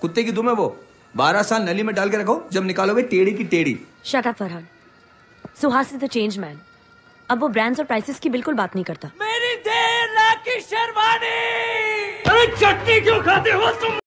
कुत्ते की दुम है वो बारह साल नली में डाल के रखो जब निकालोगे टेढ़ी की टेढ़ी shut up Farhan Suhas is the change man अब वो ब्रांड्स और प्राइसेस की बिल्कुल बात नहीं करता मेरी देर लाख की शेरवानी अरे चटनी क्यों खाते हो